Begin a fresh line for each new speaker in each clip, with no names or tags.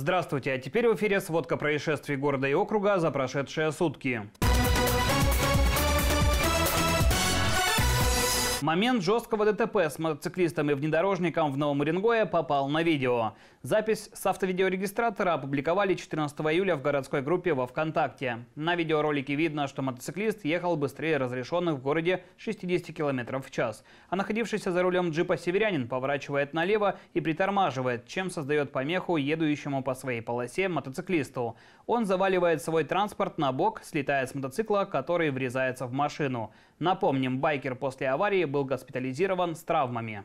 Здравствуйте, а теперь в эфире сводка происшествий города и округа за прошедшие сутки. Момент жесткого ДТП с мотоциклистом и внедорожником в Новом Уренгое попал на видео. Запись с автовидеорегистратора опубликовали 14 июля в городской группе во ВКонтакте. На видеоролике видно, что мотоциклист ехал быстрее разрешенных в городе 60 км в час. А находившийся за рулем джипа северянин поворачивает налево и притормаживает, чем создает помеху едущему по своей полосе мотоциклисту. Он заваливает свой транспорт на бок, слетая с мотоцикла, который врезается в машину. Напомним, байкер после аварии был госпитализирован с травмами.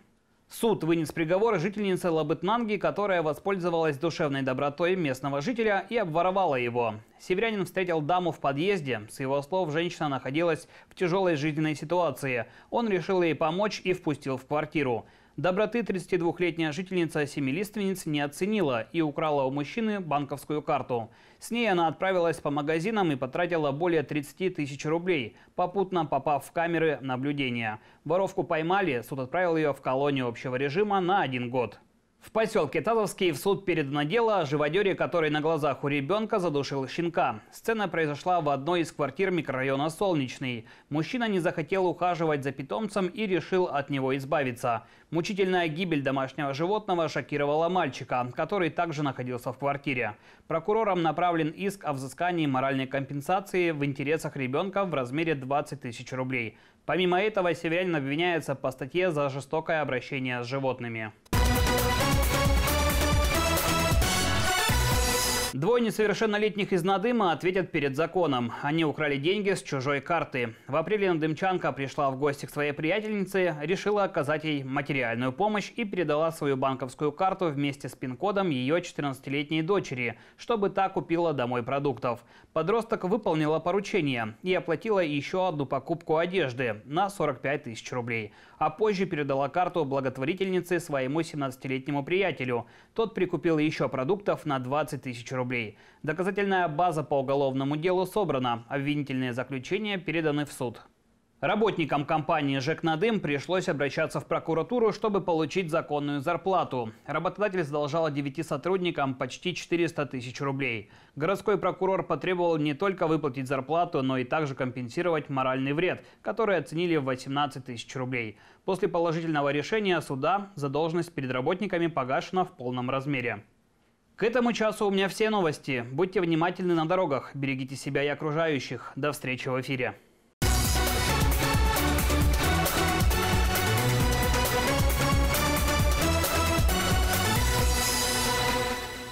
Суд вынес приговор жительнице Лабытнанги, которая воспользовалась душевной добротой местного жителя и обворовала его. Северянин встретил даму в подъезде. С его слов, женщина находилась в тяжелой жизненной ситуации. Он решил ей помочь и впустил в квартиру. Доброты 32-летняя жительница Семилиственниц не оценила и украла у мужчины банковскую карту. С ней она отправилась по магазинам и потратила более 30 тысяч рублей, попутно попав в камеры наблюдения. Воровку поймали, суд отправил ее в колонию общего режима на один год. В поселке Тазовский в суд передано дело о живодере, который на глазах у ребенка задушил щенка. Сцена произошла в одной из квартир микрорайона Солнечный. Мужчина не захотел ухаживать за питомцем и решил от него избавиться. Мучительная гибель домашнего животного шокировала мальчика, который также находился в квартире. Прокурором направлен иск о взыскании моральной компенсации в интересах ребенка в размере 20 тысяч рублей. Помимо этого, северянин обвиняется по статье за жестокое обращение с животными. Двое несовершеннолетних из Надыма ответят перед законом. Они украли деньги с чужой карты. В апреле надымчанка пришла в гости к своей приятельнице, решила оказать ей материальную помощь и передала свою банковскую карту вместе с пин-кодом ее 14-летней дочери, чтобы та купила домой продуктов. Подросток выполнила поручение и оплатила еще одну покупку одежды на 45 тысяч рублей. А позже передала карту благотворительнице своему 17-летнему приятелю. Тот прикупил еще продуктов на 20 тысяч рублей. России. Доказательная база по уголовному делу собрана, обвинительные заключения переданы в суд. Работникам компании Жекнадым пришлось обращаться в прокуратуру, чтобы получить законную зарплату. Работодатель задолжал 9 сотрудникам почти 400 тысяч рублей. Городской прокурор потребовал не только выплатить зарплату, но и также компенсировать моральный вред, который оценили в 18 тысяч рублей. После положительного решения суда задолженность перед работниками погашена в полном размере. К этому часу у меня все новости. Будьте внимательны на дорогах, берегите себя и окружающих. До встречи в эфире.